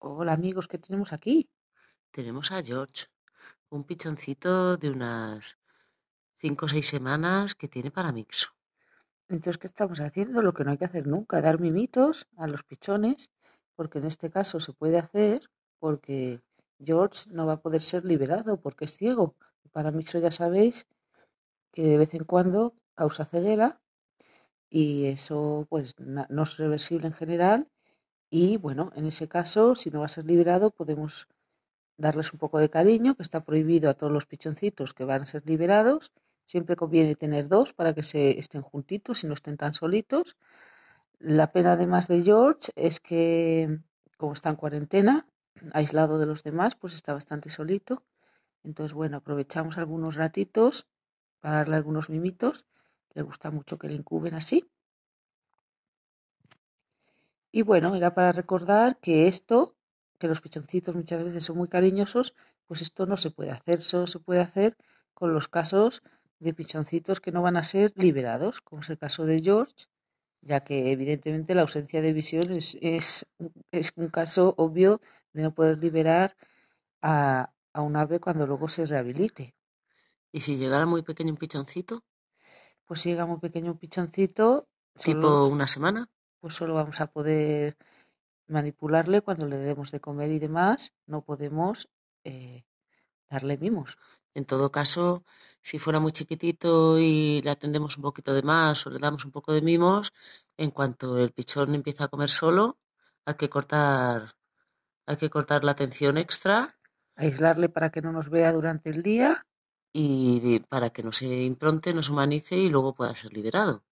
Hola amigos, ¿qué tenemos aquí? Tenemos a George, un pichoncito de unas cinco o seis semanas que tiene para mixo. Entonces, ¿qué estamos haciendo? Lo que no hay que hacer nunca, dar mimitos a los pichones, porque en este caso se puede hacer porque George no va a poder ser liberado porque es ciego. Para mixo ya sabéis que de vez en cuando causa ceguera y eso pues no es reversible en general y bueno, en ese caso, si no va a ser liberado, podemos darles un poco de cariño, que está prohibido a todos los pichoncitos que van a ser liberados. Siempre conviene tener dos para que se estén juntitos y no estén tan solitos. La pena además de George es que, como está en cuarentena, aislado de los demás, pues está bastante solito. Entonces, bueno, aprovechamos algunos ratitos para darle algunos mimitos. Le gusta mucho que le incuben así. Y bueno, era para recordar que esto, que los pichoncitos muchas veces son muy cariñosos, pues esto no se puede hacer, solo se puede hacer con los casos de pichoncitos que no van a ser liberados, como es el caso de George, ya que evidentemente la ausencia de visión es, un caso obvio de no poder liberar a, un ave cuando luego se rehabilite. ¿Y si llegara muy pequeño un pichoncito? Pues si llega muy pequeño un pichoncito. ¿Tipo una semana? pues solo vamos a poder manipularle cuando le demos de comer y demás, no podemos eh, darle mimos. En todo caso, si fuera muy chiquitito y le atendemos un poquito de más o le damos un poco de mimos, en cuanto el pichón empieza a comer solo, hay que cortar, hay que cortar la atención extra. Aislarle para que no nos vea durante el día. Y para que no se impronte, no se humanice y luego pueda ser liberado.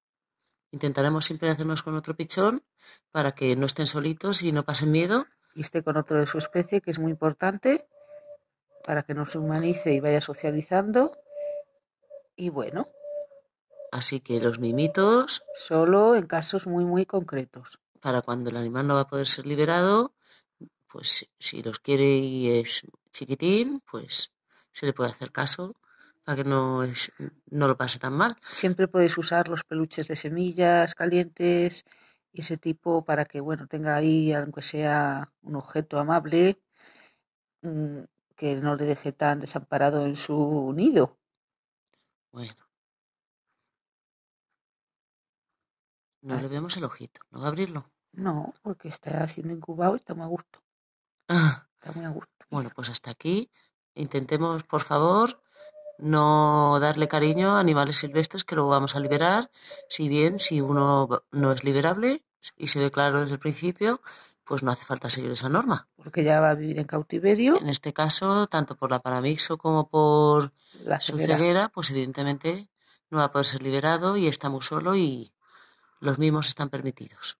Intentaremos siempre hacernos con otro pichón para que no estén solitos y no pasen miedo. Y esté con otro de su especie, que es muy importante, para que no se humanice y vaya socializando. Y bueno. Así que los mimitos. Solo en casos muy, muy concretos. Para cuando el animal no va a poder ser liberado, pues si los quiere y es chiquitín, pues se le puede hacer caso para que no, no lo pase tan mal. Siempre podéis usar los peluches de semillas calientes y ese tipo para que, bueno, tenga ahí, aunque sea un objeto amable, mm, que no le deje tan desamparado en su nido. Bueno. No le vemos el ojito. ¿No va a abrirlo? No, porque está siendo incubado y está muy a gusto. Ah. Está muy a gusto. Bueno, pues hasta aquí. Intentemos, por favor, no darle cariño a animales silvestres que luego vamos a liberar, si bien si uno no es liberable y se ve claro desde el principio, pues no hace falta seguir esa norma. Porque ya va a vivir en cautiverio. En este caso, tanto por la paramixo como por la su ceguera. pues evidentemente no va a poder ser liberado y está muy solo y los mismos están permitidos.